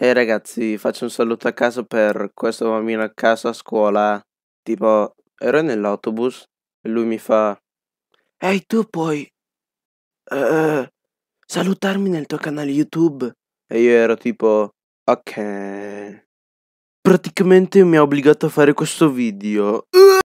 Ehi ragazzi, faccio un saluto a caso per questo bambino a casa a scuola. Tipo, ero nell'autobus e lui mi fa: Ehi, tu puoi uh, salutarmi nel tuo canale YouTube? E io ero tipo: Ok. Praticamente mi ha obbligato a fare questo video.